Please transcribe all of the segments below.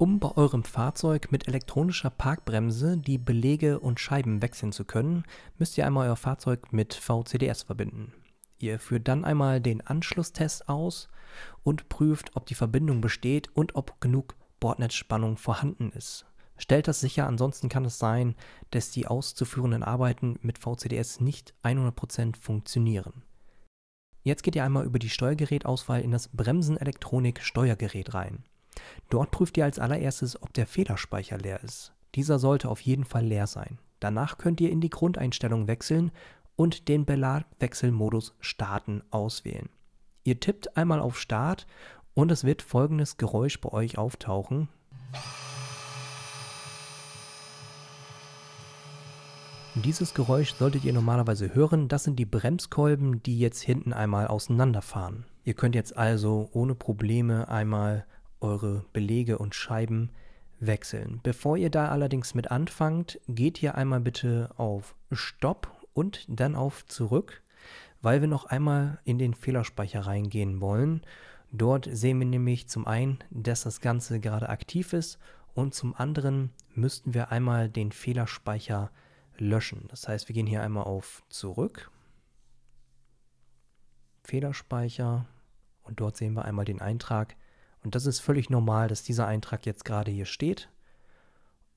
Um bei eurem Fahrzeug mit elektronischer Parkbremse die Belege und Scheiben wechseln zu können, müsst ihr einmal euer Fahrzeug mit VCDS verbinden. Ihr führt dann einmal den Anschlusstest aus und prüft, ob die Verbindung besteht und ob genug Bordnetzspannung vorhanden ist. Stellt das sicher, ansonsten kann es sein, dass die auszuführenden Arbeiten mit VCDS nicht 100% funktionieren. Jetzt geht ihr einmal über die Steuergerätauswahl in das Bremsenelektronik Steuergerät rein. Dort prüft ihr als allererstes, ob der Federspeicher leer ist. Dieser sollte auf jeden Fall leer sein. Danach könnt ihr in die Grundeinstellung wechseln und den belag Starten auswählen. Ihr tippt einmal auf Start und es wird folgendes Geräusch bei euch auftauchen. Dieses Geräusch solltet ihr normalerweise hören. Das sind die Bremskolben, die jetzt hinten einmal auseinanderfahren. Ihr könnt jetzt also ohne Probleme einmal eure Belege und Scheiben wechseln. Bevor ihr da allerdings mit anfangt, geht ihr einmal bitte auf Stopp und dann auf Zurück, weil wir noch einmal in den Fehlerspeicher reingehen wollen. Dort sehen wir nämlich zum einen, dass das Ganze gerade aktiv ist und zum anderen müssten wir einmal den Fehlerspeicher löschen. Das heißt, wir gehen hier einmal auf Zurück, Fehlerspeicher und dort sehen wir einmal den Eintrag und das ist völlig normal, dass dieser Eintrag jetzt gerade hier steht.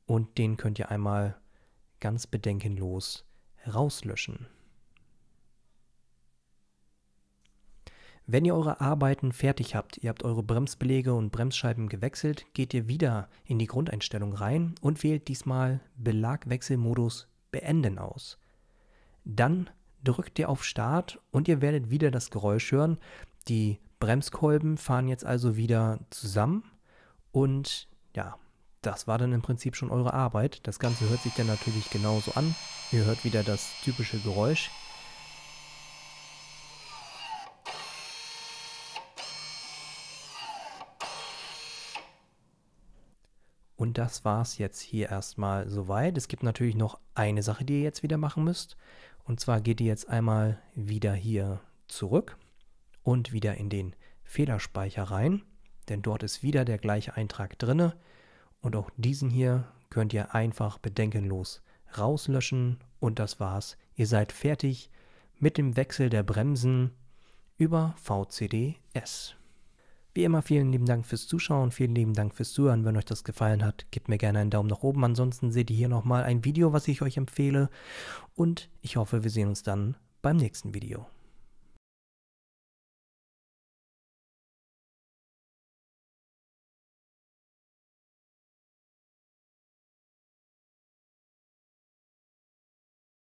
Und den könnt ihr einmal ganz bedenkenlos rauslöschen. Wenn ihr eure Arbeiten fertig habt, ihr habt eure Bremsbeläge und Bremsscheiben gewechselt, geht ihr wieder in die Grundeinstellung rein und wählt diesmal Belagwechselmodus Beenden aus. Dann drückt ihr auf Start und ihr werdet wieder das Geräusch hören. Die Bremskolben fahren jetzt also wieder zusammen und ja, das war dann im Prinzip schon eure Arbeit. Das Ganze hört sich dann natürlich genauso an. Ihr hört wieder das typische Geräusch. Und das war es jetzt hier erstmal soweit. Es gibt natürlich noch eine Sache, die ihr jetzt wieder machen müsst. Und zwar geht ihr jetzt einmal wieder hier zurück und wieder in den Fehlerspeicher rein, denn dort ist wieder der gleiche Eintrag drinne und auch diesen hier könnt ihr einfach bedenkenlos rauslöschen und das war's. Ihr seid fertig mit dem Wechsel der Bremsen über VCDS. Wie immer vielen lieben Dank fürs Zuschauen, vielen lieben Dank fürs Zuhören. Wenn euch das gefallen hat, gebt mir gerne einen Daumen nach oben. Ansonsten seht ihr hier nochmal ein Video, was ich euch empfehle. Und ich hoffe, wir sehen uns dann beim nächsten Video.